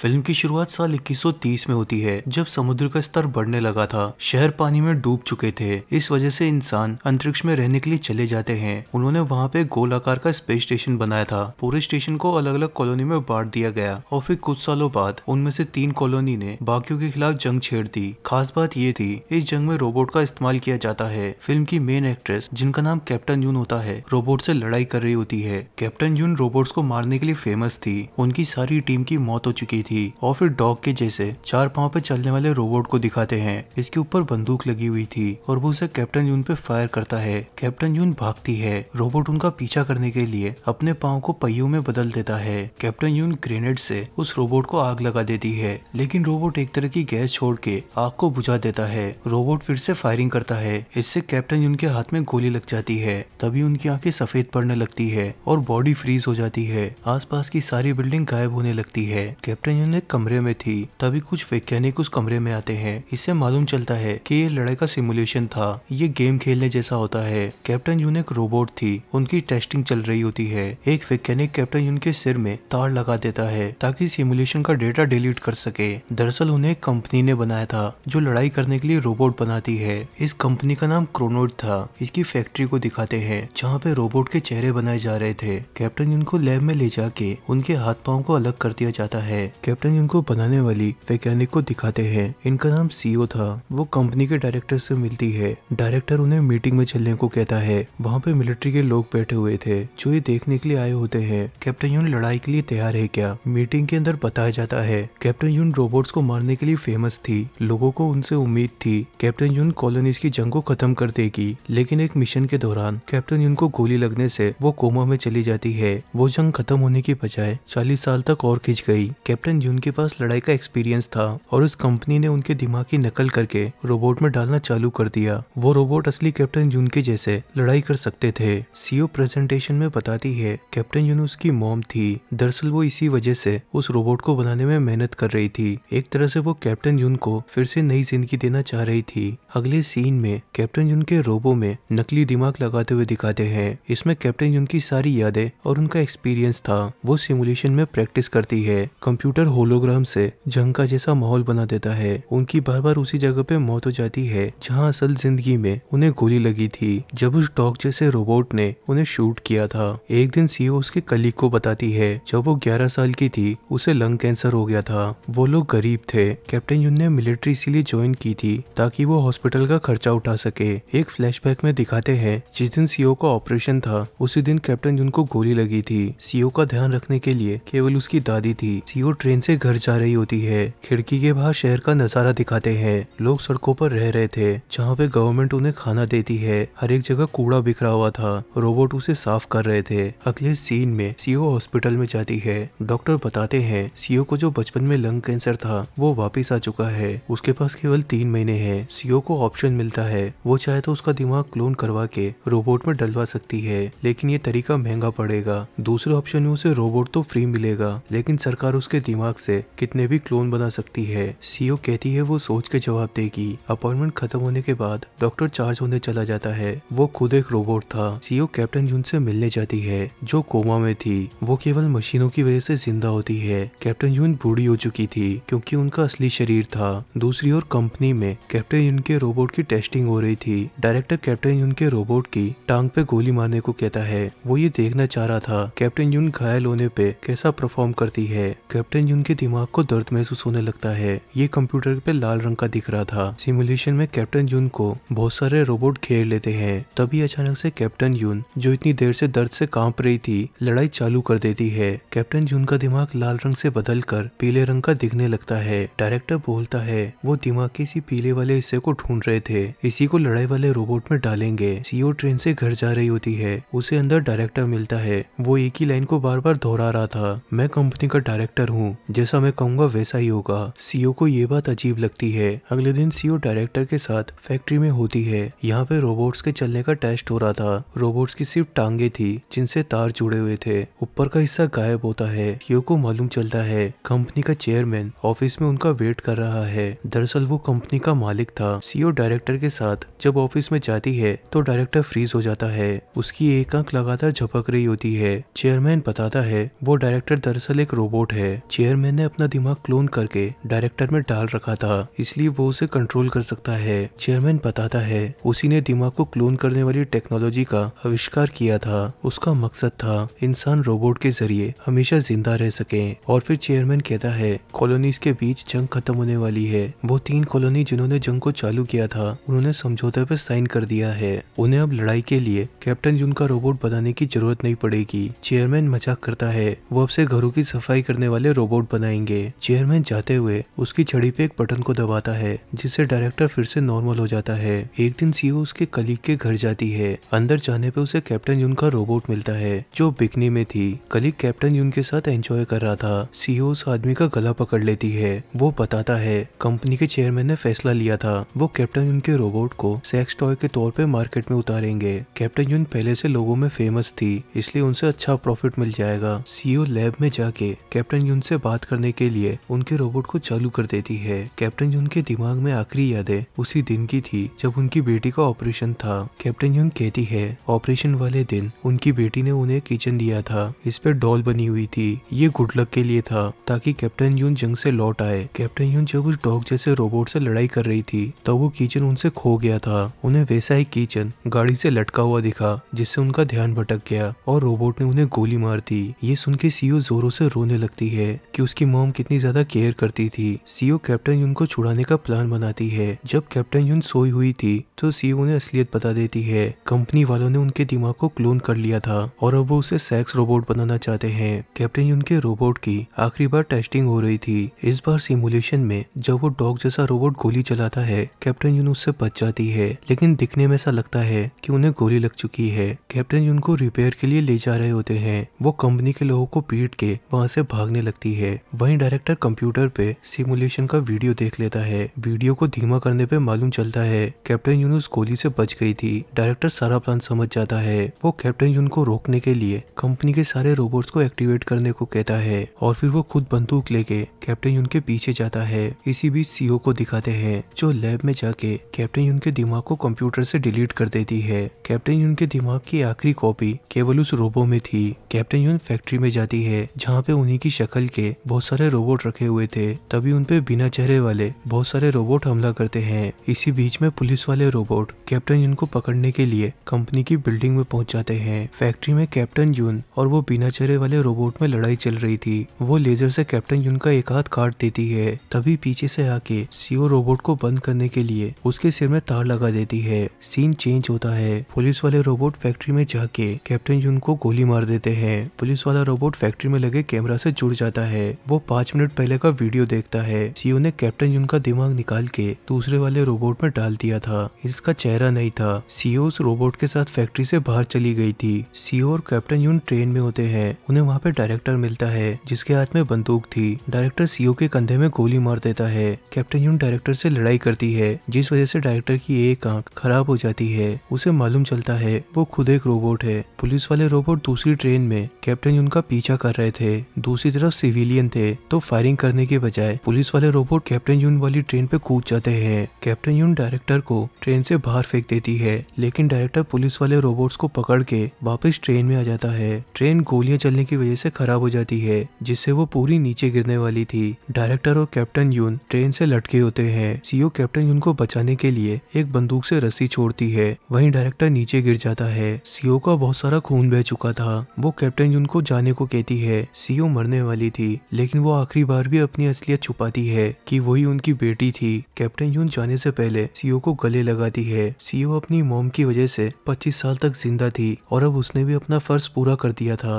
film की शुरुआत साल 2130 में होती है जब समुद्र का स्तर बढ़ने लगा था शहर पानी में डूब चुके थे इस वजह से इंसान अंतरिक्ष में रहने के लिए चले जाते हैं उन्होंने वहाँ पे गोलाकार का स्पेस स्टेशन बनाया था पूरे स्टेशन को अलग अलग कॉलोनी में बांट दिया गया और फिर कुछ सालों बाद उनमें से तीन कॉलोनी ने बाकियों के खिलाफ जंग छेड़ दी खास बात ये थी इस जंग में रोबोट का इस्तेमाल किया जाता है फिल्म की मेन एक्ट्रेस जिनका नाम कैप्टन यून होता है रोबोट से लड़ाई कर रही होती है कैप्टन यून रोबोट को मारने के लिए फेमस थी उनकी सारी टीम की मौत हो चुकी थी थी और फिर डॉग के जैसे चार पाँव पे चलने वाले रोबोट को दिखाते हैं इसके ऊपर बंदूक लगी हुई थी और वो उसे कैप्टन यून पे फायर करता है कैप्टन यून भागती है रोबोट उनका पीछा करने के लिए अपने पाँव को पहियो में बदल देता है कैप्टन यून ग्रेनेड से उस रोबोट को आग लगा देती है लेकिन रोबोट एक तरह की गैस छोड़ के आग को बुझा देता है रोबोट फिर से फायरिंग करता है इससे कैप्टन यून के हाथ में गोली लग जाती है तभी उनकी आंखें सफेद पड़ने लगती है और बॉडी फ्रीज हो जाती है आसपास की सारी बिल्डिंग गायब होने लगती है कैप्टन यूनियन एक कमरे में थी तभी कुछ वैज्ञानिक उस कमरे में आते हैं इससे मालूम चलता है कि ये लड़ाई का सिमुलेशन था ये गेम खेलने जैसा होता है कैप्टन यून एक रोबोट थी उनकी टेस्टिंग चल रही होती है एक वैज्ञानिक कैप्टन यून के सिर में तार लगा देता है ताकि सिमुलेशन का डेटा डिलीट कर सके दरअसल उन्हें एक कंपनी ने बनाया था जो लड़ाई करने के लिए रोबोट बनाती है इस कंपनी का नाम क्रोनोड था इसकी फैक्ट्री को दिखाते हैं जहाँ पे रोबोट के चेहरे बनाए जा रहे थे कैप्टन यून को लैब में ले जाके उनके हाथ पाओ को अलग कर दिया जाता है कैप्टन इनको बनाने वाली वैज्ञानिक को दिखाते हैं इनका नाम सीओ e था वो कंपनी के डायरेक्टर से मिलती है डायरेक्टर उन्हें मीटिंग में चलने को कहता है वहाँ पे मिलिट्री के लोग बैठे हुए थे जो ये देखने के लिए आए होते हैं कैप्टन यून लड़ाई के लिए तैयार है क्या मीटिंग के अंदर बताया जाता है कैप्टन यून रोबोट्स को मारने के लिए फेमस थी लोगों को उनसे उम्मीद थी कैप्टन यून कॉलोनीज की जंग को खत्म कर देगी लेकिन एक मिशन के दौरान कैप्टन यून को गोली लगने से वो कोमा में चली जाती है वो जंग खत्म होने की बजाय चालीस साल तक और खिंच गई कैप्टन जिनके पास लड़ाई का एक्सपीरियंस था और उस कंपनी ने उनके दिमाग की नकल करके रोबोट में डालना चालू कर दिया वो रोबोट असली कैप्टन जून के जैसे लड़ाई कर सकते थे सीओ प्रेजेंटेशन e में बताती है कैप्टन जून उसकी मॉम थी दरअसल वो इसी वजह से उस रोबोट को बनाने में मेहनत कर रही थी एक तरह से वो कैप्टन जून को फिर से नई जिंदगी देना चाह रही थी अगले सीन में कैप्टन जून के रोबो में नकली दिमाग लगाते हुए दिखाते हैं इसमें कैप्टन जून की सारी यादें और उनका एक्सपीरियंस था वो सिमुलेशन में प्रैक्टिस करती है कंप्यूटर कंप्यूटर होलोग्राम से जंग का जैसा माहौल बना देता है उनकी बार बार उसी जगह पे मौत हो जाती है जहाँ असल जिंदगी में उन्हें गोली लगी थी जब उस डॉग जैसे रोबोट ने उन्हें शूट किया था एक दिन सीओ उसके कलीग को बताती है जब वो ग्यारह साल की थी उसे लंग कैंसर हो गया था वो लोग गरीब थे कैप्टन यून ने मिलिट्री इसीलिए ज्वाइन की थी ताकि वो हॉस्पिटल का खर्चा उठा सके एक फ्लैश में दिखाते हैं जिस दिन सीओ का ऑपरेशन था उसी दिन कैप्टन यून को गोली लगी थी सीओ का ध्यान रखने के लिए केवल उसकी दादी थी सीओ ट्रेन ट्रेन से घर जा रही होती है खिड़की के बाहर शहर का नजारा दिखाते हैं लोग सड़कों पर रह रहे थे जहाँ पे गवर्नमेंट उन्हें खाना देती है हर एक जगह कूड़ा बिखरा हुआ था रोबोट उसे साफ कर रहे थे अगले सीन में सीओ हॉस्पिटल में जाती है डॉक्टर बताते हैं सीओ को जो बचपन में लंग कैंसर था वो वापिस आ चुका है उसके पास केवल तीन महीने है सीओ को ऑप्शन मिलता है वो चाहे तो उसका दिमाग क्लोन करवा के रोबोट में डलवा सकती है लेकिन ये तरीका महंगा पड़ेगा दूसरे ऑप्शन में उसे रोबोट तो फ्री मिलेगा लेकिन सरकार उसके दिमाग दिमाग से कितने भी क्लोन बना सकती है सीओ कहती है वो सोच के जवाब देगी अपॉइंटमेंट खत्म होने के बाद डॉक्टर चार्ज होने चला जाता है वो खुद एक रोबोट था सीओ कैप्टन जून से मिलने जाती है जो कोमा में थी वो केवल मशीनों की वजह से जिंदा होती है कैप्टन जून बूढ़ी हो चुकी थी क्योंकि उनका असली शरीर था दूसरी ओर कंपनी में कैप्टन जून के रोबोट की टेस्टिंग हो रही थी डायरेक्टर कैप्टन जून के रोबोट की टांग पे गोली मारने को कहता है वो ये देखना चाह रहा था कैप्टन जून घायल होने पे कैसा परफॉर्म करती है कैप्टन यून के दिमाग को दर्द महसूस होने लगता है ये कंप्यूटर पे लाल रंग का दिख रहा था सिमुलेशन में कैप्टन यून को बहुत सारे रोबोट घेर लेते हैं तभी अचानक से कैप्टन यून जो इतनी देर से दर्द से कांप रही थी लड़ाई चालू कर देती है कैप्टन यून का दिमाग लाल रंग से बदल कर पीले रंग का दिखने लगता है डायरेक्टर बोलता है वो दिमाग के इसी पीले वाले हिस्से को ढूंढ रहे थे इसी को लड़ाई वाले रोबोट में डालेंगे सीओ ट्रेन से घर जा रही होती है उसे अंदर डायरेक्टर मिलता है वो एक ही लाइन को बार बार दोहरा रहा था मैं कंपनी का डायरेक्टर हूँ जैसा मैं कहूँगा वैसा ही होगा सीओ को ये बात अजीब लगती है अगले दिन सीओ डायरेक्टर के साथ फैक्ट्री में होती है यहाँ पे रोबोट्स के चलने का टेस्ट हो रहा था रोबोट्स की सिर्फ टांगे थी जिनसे तार जुड़े हुए थे ऊपर का हिस्सा गायब होता है सीओ को मालूम चलता है कंपनी का चेयरमैन ऑफिस में उनका वेट कर रहा है दरअसल वो कंपनी का मालिक था सीओ डायरेक्टर के साथ जब ऑफिस में जाती है तो डायरेक्टर फ्रीज हो जाता है उसकी एक आंख लगातार झपक रही होती है चेयरमैन बताता है वो डायरेक्टर दरअसल एक रोबोट है चेयर चेयरमैन ने अपना दिमाग क्लोन करके डायरेक्टर में डाल रखा था इसलिए वो उसे कंट्रोल कर सकता है चेयरमैन बताता है उसी ने दिमाग को क्लोन करने वाली टेक्नोलॉजी का आविष्कार किया था उसका मकसद था इंसान रोबोट के जरिए हमेशा जिंदा रह सके और फिर चेयरमैन कहता है कॉलोनीज के बीच जंग खत्म होने वाली है वो तीन कॉलोनी जिन्होंने जंग को चालू किया था उन्होंने समझौते पर साइन कर दिया है उन्हें अब लड़ाई के लिए कैप्टन जून का रोबोट बनाने की जरूरत नहीं पड़ेगी चेयरमैन मजाक करता है वो अब से घरों की सफाई करने वाले रोबोट बोर्ड बनाएंगे चेयरमैन जाते हुए उसकी छड़ी पे एक बटन को दबाता है जिससे डायरेक्टर फिर से नॉर्मल हो जाता है एक दिन सीओ उसके कलीग के घर जाती है अंदर जाने पे उसे कैप्टन यून का रोबोट मिलता है जो बिकनी में थी कलीग कैप्टन यून के साथ एंजॉय कर रहा था सीओ उस आदमी का गला पकड़ लेती है वो बताता है कंपनी के चेयरमैन ने फैसला लिया था वो कैप्टन यून के रोबोट को सेक्स टॉय के तौर पर मार्केट में उतारेंगे कैप्टन यून पहले से लोगों में फेमस थी इसलिए उनसे अच्छा प्रॉफिट मिल जाएगा सीओ लैब में जाके कैप्टन यून से बात बात करने के लिए उनके रोबोट को चालू कर देती है कैप्टन जून के दिमाग में आखिरी यादें उसी दिन की थी जब उनकी बेटी का ऑपरेशन था कैप्टन जून कहती है ऑपरेशन वाले दिन उनकी बेटी ने उन्हें किचन दिया था इस पर डॉल बनी हुई थी ये गुड लक के लिए था ताकि कैप्टन यून जंग से लौट आए कैप्टन यून जब उस डॉग जैसे रोबोट से लड़ाई कर रही थी तब तो वो किचन उनसे खो गया था उन्हें वैसा ही किचन गाड़ी से लटका हुआ दिखा जिससे उनका ध्यान भटक गया और रोबोट ने उन्हें गोली मार दी ये सुन के सीओ e जोरों से रोने लगती है कि कि उसकी मोम कितनी ज्यादा केयर करती थी सीओ कैप्टन यून को छुड़ाने का प्लान बनाती है जब कैप्टन यून सोई हुई थी तो सीओ उन्हें असलियत बता देती है कंपनी वालों ने उनके दिमाग को क्लोन कर लिया था और अब वो उसे सेक्स रोबोट बनाना चाहते है कैप्टन यून के रोबोट की आखिरी बार टेस्टिंग हो रही थी इस बार सिमुलेशन में जब वो डॉग जैसा रोबोट गोली चलाता है कैप्टन यून उससे बच जाती है लेकिन दिखने में ऐसा लगता है की उन्हें गोली लग चुकी है कैप्टन यून को रिपेयर के लिए ले जा रहे होते हैं वो कंपनी के लोगों को पीट के वहाँ से भागने लगती है है वहीं डायरेक्टर कंप्यूटर पे सिमुलेशन का वीडियो देख लेता है वीडियो को धीमा करने पे मालूम चलता है कैप्टन यून उस गोली से बच गई थी डायरेक्टर सारा प्लान समझ जाता है वो कैप्टन यून को रोकने के लिए कंपनी के सारे रोबोट को एक्टिवेट करने को कहता है और फिर वो खुद बंदूक लेके कैप्टन यून के पीछे जाता है इसी बीच सीओ e को दिखाते हैं जो लैब में जाके कैप्टन यून के दिमाग को कंप्यूटर से डिलीट कर देती है कैप्टन यून के दिमाग की आखिरी कॉपी केवल उस रोबो में थी कैप्टन यून फैक्ट्री में जाती है जहाँ पे उन्हीं की शक्ल के बहुत सारे रोबोट रखे हुए थे तभी उनपे बिना चेहरे वाले बहुत सारे रोबोट हमला करते हैं इसी बीच में पुलिस वाले रोबोट कैप्टन जून को पकड़ने के लिए कंपनी की बिल्डिंग में पहुंच जाते हैं फैक्ट्री में कैप्टन जून और वो बिना चेहरे वाले रोबोट में लड़ाई चल रही थी वो लेजर से कैप्टन जून का एक हाथ काट देती है तभी पीछे से आके सीओ रोबोट को बंद करने के लिए उसके सिर में तार लगा देती है सीन चेंज होता है पुलिस वाले रोबोट फैक्ट्री में जाके कैप्टन जून को गोली मार देते हैं पुलिस वाला रोबोट फैक्ट्री में लगे कैमरा से जुड़ जाता है है वो पांच मिनट पहले का वीडियो देखता है सीओ ने कैप्टन यून का दिमाग निकाल के दूसरे वाले रोबोट में डाल दिया था इसका चेहरा नहीं था सीओ उस रोबोट के साथ फैक्ट्री से बाहर चली गई थी सीओ और कैप्टन यून ट्रेन में होते हैं उन्हें वहाँ पे डायरेक्टर मिलता है जिसके हाथ में बंदूक थी डायरेक्टर सीओ के कंधे में गोली मार देता है कैप्टन यून डायरेक्टर से लड़ाई करती है जिस वजह से डायरेक्टर की एक आंख खराब हो जाती है उसे मालूम चलता है वो खुद एक रोबोट है पुलिस वाले रोबोट दूसरी ट्रेन में कैप्टन यून का पीछा कर रहे थे दूसरी तरफ सिविल एलियन थे तो फायरिंग करने के बजाय पुलिस वाले रोबोट कैप्टन यून वाली ट्रेन पे कूद जाते हैं कैप्टन यून डायरेक्टर को ट्रेन से बाहर फेंक देती है लेकिन डायरेक्टर पुलिस वाले रोबोट्स को पकड़ के वापस ट्रेन में आ जाता है ट्रेन गोलियां चलने की वजह से खराब हो जाती है जिससे वो पूरी नीचे गिरने वाली थी डायरेक्टर और कैप्टन यून ट्रेन से लटके होते हैं सीओ कैप्टन यून को बचाने के लिए एक बंदूक से रस्सी छोड़ती है वही डायरेक्टर नीचे गिर जाता है सीओ e का बहुत सारा खून बह चुका था वो कैप्टन यून को जाने को कहती है सीओ e मरने वाली थी लेकिन वो आखिरी बार भी अपनी असलियत छुपाती है कि वही उनकी बेटी थी कैप्टन यून जाने से पहले सीओ को गले लगाती है सीओ अपनी मोम की वजह से 25 साल तक जिंदा थी और अब उसने भी अपना फर्ज पूरा कर दिया था